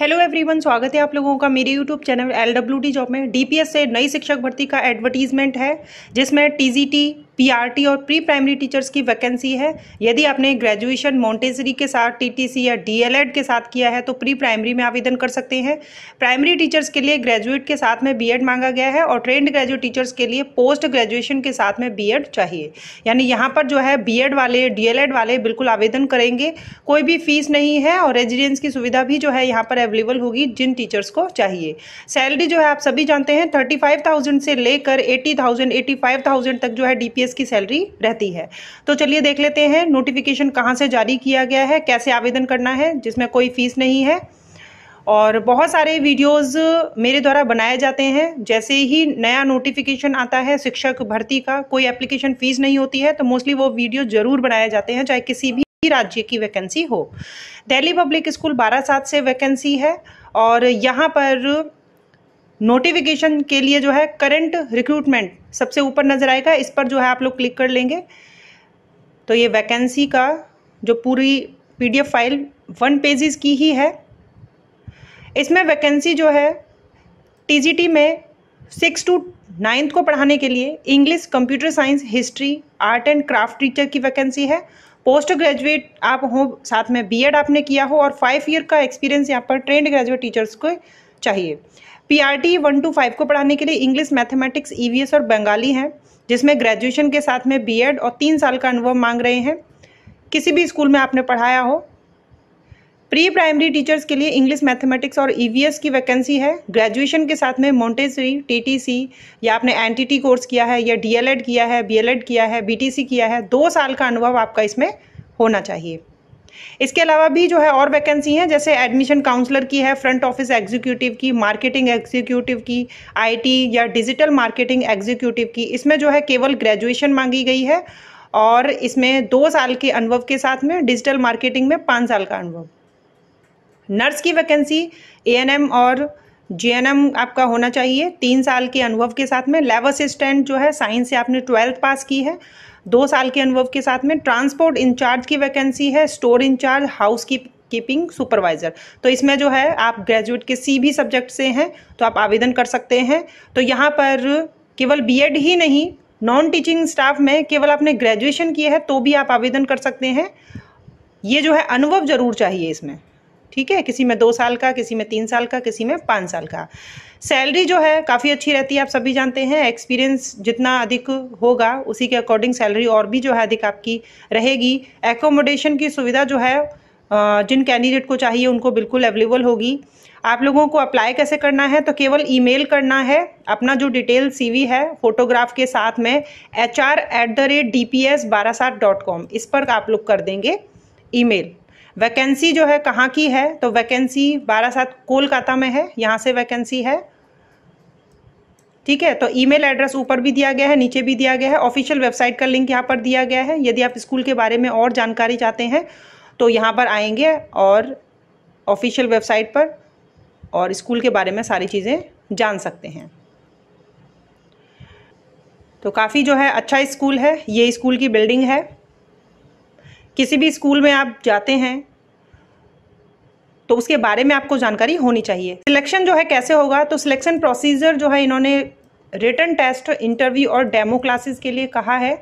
hello everyone स्वागत है आप लोगों का मेरे YouTube channel L W D job में डीपीएस से नई शिक्षक भर्ती का एडवर्टीजमेंट है जिसमें टीजीटी पीआरटी और प्री प्राइमरी टीचर्स की वैकेंसी है यदि आपने ग्रेजुएशन मोन्टेसरी के साथ टीटीसी या डीएलएड के साथ किया है तो प्री प्राइमरी में आवेदन कर सकते हैं प्राइमरी टीचर्स के लिए ग्रेजुएट के साथ में बीएड मांगा गया है और ट्रेंड ग्रेजुएट टीचर्स के लिए पोस्ट ग्रेजुएशन के साथ में बी चाहिए यानी यहाँ पर जो है बी वाले डी वाले बिल्कुल आवेदन करेंगे कोई भी फीस नहीं है और रेजिडेंस की सुविधा भी जो है यहाँ पर अवेलेबल होगी जिन टीचर्स को चाहिए सैलरी जो है आप सभी जानते हैं थर्टी फाइव थाउजेंड से लेकर eighty thousand eighty five thousand तक जो है डीपीएस की सैलरी रहती है तो चलिए देख लेते हैं नोटिफिकेशन कहाँ से जारी किया गया है कैसे आवेदन करना है जिसमें कोई फीस नहीं है और बहुत सारे वीडियोस मेरे द्वारा बनाए जाते हैं जैसे ही नया नोटिफिकेशन आता है शिक्षक भर्ती का कोई एप्लीकेशन फ़ीस नहीं होती है तो मोस्टली वो वीडियो ज़रूर बनाए जाते हैं चाहे किसी भी राज्य की वैकेंसी हो दिल्ली पब्लिक स्कूल बारह सात से वैकेंसी है और यहाँ पर नोटिफिकेशन के लिए जो है करंट रिक्रूटमेंट सबसे ऊपर नज़र आएगा इस पर जो है आप लोग क्लिक कर लेंगे तो ये वैकेंसी का जो पूरी पीडीएफ फाइल वन पेजेस की ही है इसमें वैकेंसी जो है टीजीटी में सिक्स टू नाइन्थ को पढ़ाने के लिए English computer science history art and craft teacher की वैकेंसी है पोस्ट ग्रेजुएट आप हो साथ में बीएड आपने किया हो और फाइव ईयर का एक्सपीरियंस यहाँ पर ट्रेंड ग्रेजुएट टीचर्स को चाहिए P R T one two five को पढ़ाने के लिए इंग्लिश मैथमेटिक्स एस और बंगाली हैं जिसमें ग्रेजुएशन के साथ में एड और तीन साल का अनुभव मांग रहे हैं किसी भी स्कूल में आपने पढ़ाया हो प्री प्राइमरी टीचर्स के लिए इंग्लिश मैथमेटिक्स और ईवीएस e की वैकेंसी है ग्रेजुएशन के साथ में मोन्टेसरी टीटीसी या आपने एनटीटी कोर्स किया है या डीएलएड किया है बीएलएड किया है बीटीसी किया है दो साल का अनुभव आपका इसमें होना चाहिए इसके अलावा भी जो है और वैकेंसी हैं जैसे एडमिशन काउंसलर की है फ्रंट ऑफिस एग्जीक्यूटिव की मार्केटिंग एग्जीक्यूटिव की आईटी या डिजिटल मार्केटिंग एग्जीक्यूटिव की इसमें जो है केवल ग्रेजुएशन मांगी गई है और इसमें दो साल के अनुभव के साथ में डिजिटल मार्केटिंग में पाँच साल का अनुभव नर्स की वैकेंसी एएनएम और जीएनएम आपका होना चाहिए तीन साल के अनुभव के साथ में लेब असिस्टेंट जो है साइंस से आपने ट्वेल्थ पास की है दो साल के अनुभव के साथ में ट्रांसपोर्ट इंचार्ज की वैकेंसी है स्टोर इंचार्ज हाउस की कीपिंग सुपरवाइजर तो इसमें जो है आप ग्रेजुएट के सी भी सब्जेक्ट से हैं तो आप आवेदन कर सकते हैं तो यहाँ पर केवल बीएड ही नहीं नॉन टीचिंग स्टाफ में केवल आपने ग्रेजुएशन किया है तो भी आप आवेदन कर सकते हैं ये जो है अनुभव जरूर चाहिए इसमें ठीक है किसी में दो साल का किसी में तीन साल का किसी में पाँच साल का सैलरी जो है काफ़ी अच्छी रहती है आप सभी जानते हैं एक्सपीरियंस जितना अधिक होगा उसी के अकॉर्डिंग सैलरी और भी जो है अधिक आपकी रहेगी एकोमोडेशन की सुविधा जो है जिन कैंडिडेट को चाहिए उनको बिल्कुल अवेलेबल होगी आप लोगों को अप्लाई कैसे करना है तो केवल ईमेल करना है अपना जो डिटेल सीवी है फोटोग्राफ के साथ में H R at the rate D P S बारह सात डॉट कॉम इस पर आप लोग कर देंगे ईमेल वैकेंसी जो है कहाँ की है तो वैकेंसी बारह सात कोलकाता में है यहाँ से वैकेंसी है ठीक है तो ईमेल एड्रेस ऊपर भी दिया गया है नीचे भी दिया गया है ऑफिशियल वेबसाइट का लिंक यहाँ पर दिया गया है यदि आप स्कूल के बारे में और जानकारी चाहते हैं तो यहाँ पर आएंगे और ऑफिशियल वेबसाइट पर और स्कूल के बारे में सारी चीज़ें जान सकते हैं तो काफ़ी जो है अच्छा स्कूल है ये स्कूल की बिल्डिंग है किसी भी स्कूल में आप जाते हैं तो उसके बारे में आपको जानकारी होनी चाहिए सिलेक्शन जो है कैसे होगा तो सिलेक्शन प्रोसीजर जो है इन्होंने रिटर्न टेस्ट इंटरव्यू और डेमो क्लासेस के लिए कहा है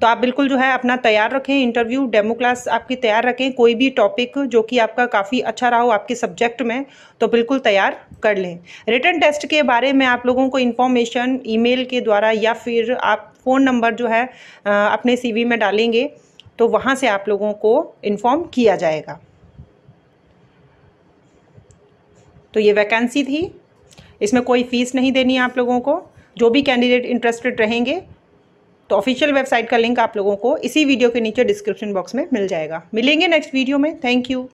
तो आप बिल्कुल जो है अपना तैयार रखें इंटरव्यू डेमो क्लास आपकी तैयार रखें कोई भी टॉपिक जो कि आपका काफ़ी अच्छा रहा हो आपके सब्जेक्ट में तो बिल्कुल तैयार कर लें रिटर्न टेस्ट के बारे में आप लोगों को इन्फॉर्मेशन ईमेल के द्वारा या फिर आप फ़ोन नंबर जो है अपने सीवी में डालेंगे तो वहाँ से आप लोगों को इन्फॉर्म किया जाएगा तो ये वैकेंसी थी इसमें कोई फ़ीस नहीं देनी है आप लोगों को जो भी कैंडिडेट इंटरेस्टेड रहेंगे तो ऑफिशियल वेबसाइट का लिंक आप लोगों को इसी वीडियो के नीचे डिस्क्रिप्शन बॉक्स में मिल जाएगा मिलेंगे नेक्स्ट वीडियो में थैंक यू